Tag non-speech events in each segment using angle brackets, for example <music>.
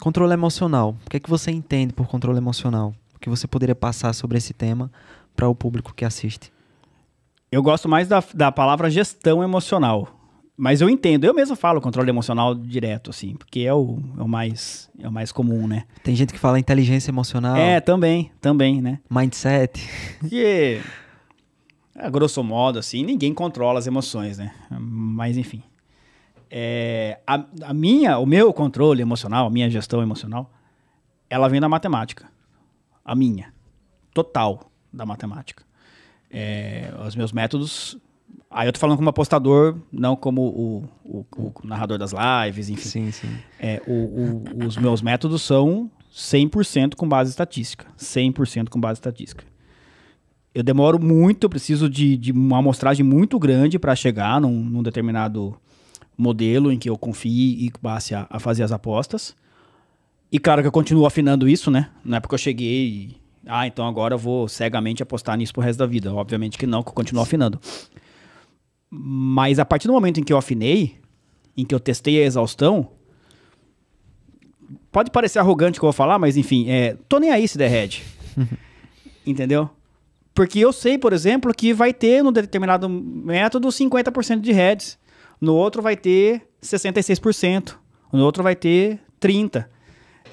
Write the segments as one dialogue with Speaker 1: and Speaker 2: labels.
Speaker 1: Controle emocional. O que é que você entende por controle emocional? O que você poderia passar sobre esse
Speaker 2: tema para o público que assiste? Eu gosto mais da, da palavra gestão emocional. Mas eu entendo, eu mesmo falo controle emocional direto, assim, porque é o, é o mais é o mais comum, né? Tem gente que fala inteligência emocional. É,
Speaker 1: também, também, né? Mindset.
Speaker 2: Que, a grosso modo, assim, ninguém controla as emoções, né? Mas enfim. É, a, a, minha, o meu controle emocional, a minha gestão emocional, ela vem da matemática. A minha. Total da matemática. É, os meus métodos. Aí eu tô falando como apostador, não como o, o, o narrador das lives, enfim. Sim, sim. É, o, os meus métodos são 100% com base estatística. 100% com base estatística. Eu demoro muito, eu preciso de, de uma amostragem muito grande para chegar num, num determinado modelo em que eu confie e passe a, a, fazer as apostas. E claro que eu continuo afinando isso, né? Não é porque eu cheguei e, ah, então agora eu vou cegamente apostar nisso pro resto da vida. Obviamente que não, que eu continuo afinando. Mas a partir do momento em que eu afinei, em que eu testei a exaustão, pode parecer arrogante o que eu vou falar, mas enfim, é, tô nem aí se der head. <laughs> Entendeu? Porque eu sei, por exemplo, que vai ter no determinado método 50% de heads no outro vai ter 66%, no outro vai ter 30%.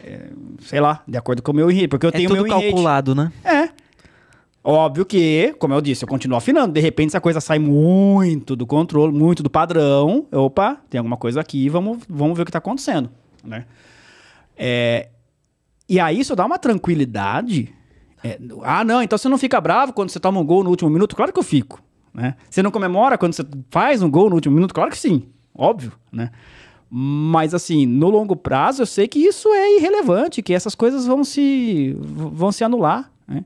Speaker 2: É, sei lá, de acordo com o meu enredo, porque eu é tenho tudo meu calculado, enrede. né? É. Óbvio que, como eu disse, eu continuo afinando. De repente, essa coisa sai muito do controle, muito do padrão. Opa, tem alguma coisa aqui, vamos, vamos ver o que está acontecendo, né? É, e aí isso dá uma tranquilidade. É, ah, não, então você não fica bravo quando você toma um gol no último minuto? Claro que eu fico. Né? Você não comemora quando você faz um gol no último minuto? Claro que sim, óbvio, né? Mas assim, no longo prazo eu sei que isso é irrelevante, que essas coisas vão se vão se anular, né?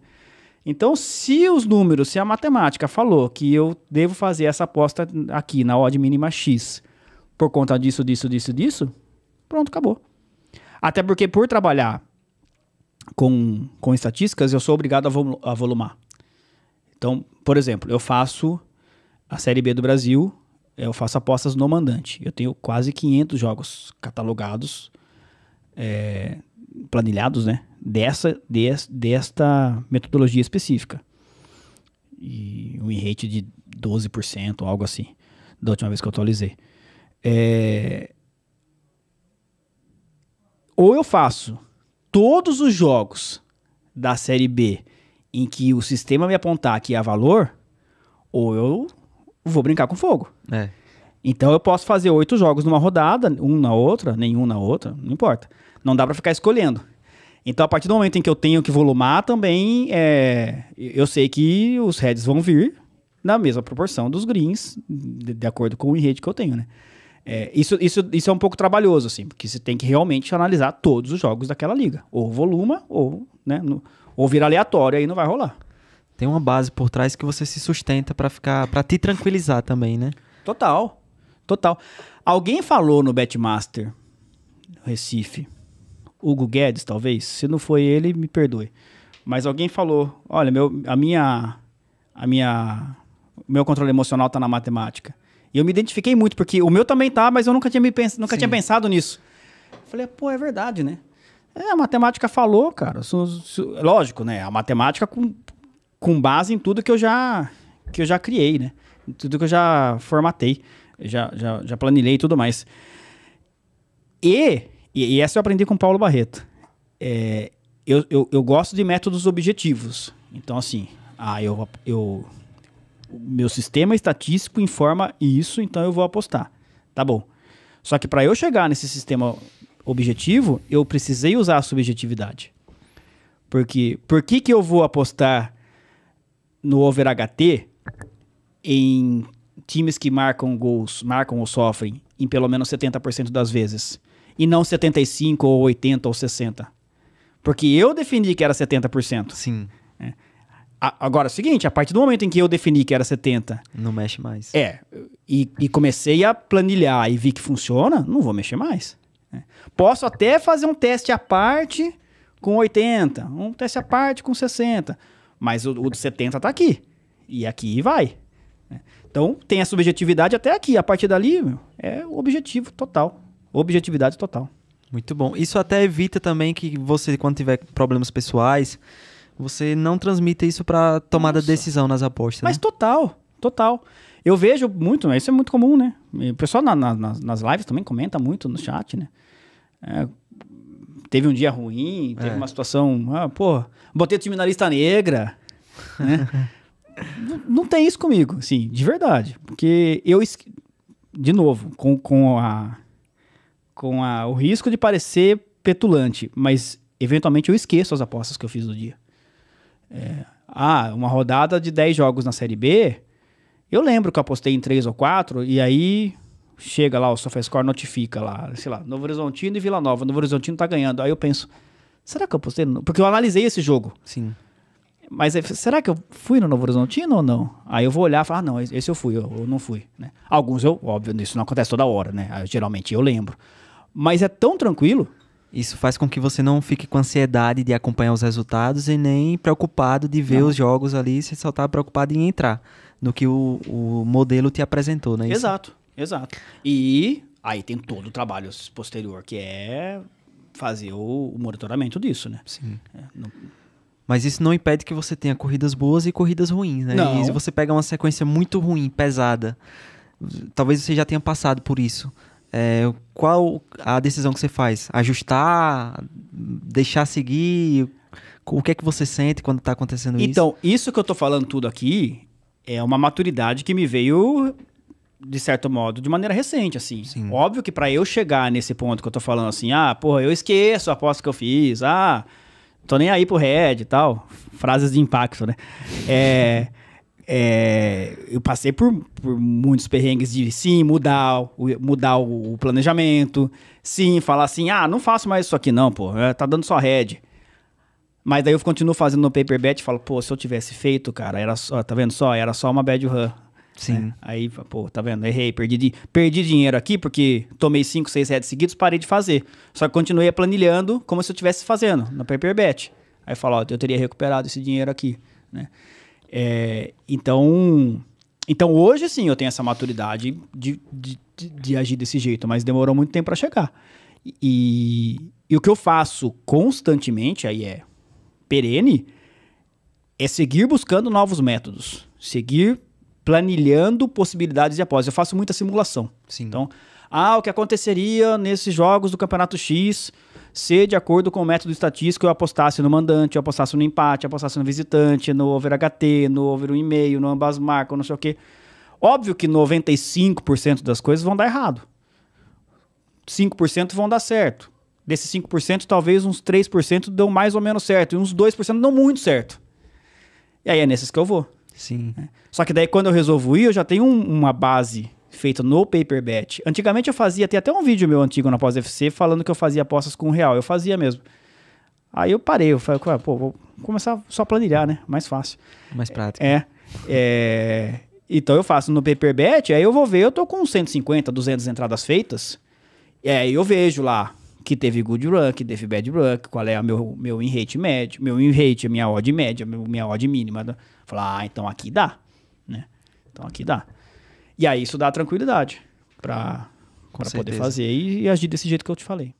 Speaker 2: Então, se os números, se a matemática falou que eu devo fazer essa aposta aqui na odd mínima X por conta disso, disso, disso, disso, pronto, acabou. Até porque por trabalhar com, com estatísticas, eu sou obrigado a, a volumar. Então, por exemplo, eu faço a Série B do Brasil, eu faço apostas no mandante. Eu tenho quase 500 jogos catalogados, é, planilhados, né? Dessa, des, desta metodologia específica. E um rate de 12%, algo assim, da última vez que eu atualizei. É, ou eu faço todos os jogos da Série B em que o sistema me apontar que há valor, ou eu vou brincar com fogo. É. Então eu posso fazer oito jogos numa rodada, um na outra, nenhum na outra, não importa. Não dá para ficar escolhendo. Então, a partir do momento em que eu tenho que volumar, também é, eu sei que os heads vão vir na mesma proporção dos greens, de, de acordo com o enredo que eu tenho, né? É, isso, isso, isso é um pouco trabalhoso, assim, porque você tem que realmente analisar todos os jogos daquela liga. Ou voluma, ou né? No, ouvir aleatório, aí não vai rolar.
Speaker 1: Tem uma base por trás que você se
Speaker 2: sustenta para ficar, para te
Speaker 1: tranquilizar
Speaker 2: também, né? Total, total. Alguém falou no Betmaster Recife, Hugo Guedes talvez, se não foi ele, me perdoe. Mas alguém falou, olha, meu, a minha, a minha, meu controle emocional tá na matemática. E eu me identifiquei muito porque o meu também tá, mas eu nunca tinha me pens nunca Sim. tinha pensado nisso. Falei, pô, é verdade, né? É, a matemática falou, cara. Su, su, lógico, né? A matemática com, com base em tudo que eu já que eu já criei, né? Tudo que eu já formatei, já, já, já planilhei e tudo mais. E, e, e, essa eu aprendi com Paulo Barreto. É, eu, eu, eu gosto de métodos objetivos. Então, assim, ah, eu, eu, meu sistema estatístico informa isso, então eu vou apostar. Tá bom. Só que para eu chegar nesse sistema objetivo, eu precisei usar a subjetividade. Porque por que, que eu vou apostar no over HT em times que marcam gols, marcam ou sofrem em pelo menos 70% das vezes e não 75 ou 80 ou 60? Porque eu defini que era 70%. Sim. É. A, agora, é o seguinte, a partir do momento em que eu defini que era 70... Não mexe mais. É, e, e comecei a planilhar e vi que funciona, não vou mexer mais. Né? Posso até fazer um teste à parte com 80, um teste à parte com 60, mas o, o de 70 está aqui. E aqui vai. Né? Então, tem a subjetividade até aqui. A partir dali, meu, é o objetivo total. Objetividade total. Muito bom. Isso até
Speaker 1: evita também que você, quando tiver problemas pessoais, você não transmita isso para
Speaker 2: tomada Nossa. de decisão nas apostas. Mas né? total, total. Eu vejo muito, né, isso é muito comum, né? O pessoal na, na, nas lives também comenta muito no chat, né? É, teve um dia ruim, teve é. uma situação, ah, pô, botei o time na lista negra, né? <laughs> não, tem isso comigo, assim, de verdade. Porque eu, de novo, com, com, a, com a, o risco de parecer petulante, mas eventualmente eu esqueço as apostas que eu fiz no dia. É, ah, uma rodada de 10 jogos na Série B, eu lembro que eu apostei em três ou quatro, e aí chega lá, o SofaScore notifica lá, sei lá, Novo Horizontino e Vila Nova. Novo Horizontino tá ganhando. Aí eu penso, será que eu apostei? No... Porque eu analisei esse jogo. Sim. Mas será que eu fui no Novo Horizontino ou não? Aí eu vou olhar e falar, ah, não, esse eu fui, eu, não fui. Né? Alguns eu, óbvio, isso não acontece toda hora, né? Eu, ah, geralmente eu lembro. Mas é tão tranquilo. Isso faz
Speaker 1: com que você não fique com ansiedade de acompanhar os resultados e nem preocupado de ver não. os jogos ali, você só tá preocupado em entrar no que o, o modelo te apresentou, né? Exato,
Speaker 2: exato. E aí tem todo o trabalho posterior, que é fazer o, o monitoramento disso, né? Sim. É, não...
Speaker 1: Mas isso não impede que você tenha corridas boas e corridas ruins, né? Não. E se você pega uma sequência muito ruim, pesada, talvez você já tenha passado por isso. É, qual a decisão que você faz? Ajustar? Deixar seguir? O que é que você sente quando está acontecendo então, isso? Então,
Speaker 2: isso que eu estou falando tudo aqui é uma maturidade que me veio de certo modo, de maneira recente, assim. Sim. Óbvio que para eu chegar nesse ponto que eu tô falando assim, ah, porra, eu esqueço a aposta que eu fiz, ah, tô nem aí pro Red e tal. Frases de impacto, né? é, é, eu passei por, por muitos perrengues de sim, mudar, o, mudar o, o, planejamento, sim, falar assim, ah, não faço mais isso aqui não, pô, é, tá dando só Red. Mas daí eu continuo fazendo no paper bet e falo, pô, se eu tivesse feito, cara, era só, tá vendo só? Era só uma bad run. Sim. É, aí, pô, tá vendo? Errei, perdi, di perdi dinheiro aqui porque tomei 5, 6 heads seguidos, parei de fazer. Só que continuei planilhando como se eu estivesse fazendo no paper bet. Aí falou, ó, eu teria recuperado esse dinheiro aqui, né? É, então, então hoje sim eu tenho essa maturidade de, de, de, de agir desse jeito, mas demorou muito tempo para chegar. E, e o que eu faço constantemente aí é perene é seguir buscando novos métodos, seguir planilhando possibilidades e após. Eu faço muita simulação. Sim. Então, ah, o que aconteceria nesses jogos do Campeonato X se, de acordo com o método estatístico, eu apostasse no mandante, eu apostasse no empate, eu apostasse no visitante, no over HT, no over 1,5, no ambas marcas, não sei o quê. Óbvio que 95% das coisas vão dar errado. 5% vão dar certo. Desses 5%, talvez uns 3% dão mais ou menos certo, e uns 2% dão muito certo. E aí é nesses que eu vou. Sim. É. Só que daí quando eu resolvo ir, eu já tenho um, uma base feita no paper bet. Antigamente eu fazia, tem até um vídeo meu antigo na pós-FC falando que eu fazia apostas com real. Eu fazia mesmo. Aí eu parei, eu falei, pô, vou começar só a planilhar, né? Mais fácil. Mais prático. É. é então eu faço no paper bet, aí eu vou ver, eu tô com 150, 200 entradas feitas. E aí eu vejo lá, que teve good run, que teve bad run, qual é o meu, meu win rate médio, meu win rate, minha odd média, minha odd mínima. Né? Falar, ah, então aqui dá, né? Então aqui dá. E aí isso dá tranquilidade para poder fazer e, e agir desse jeito que eu te falei.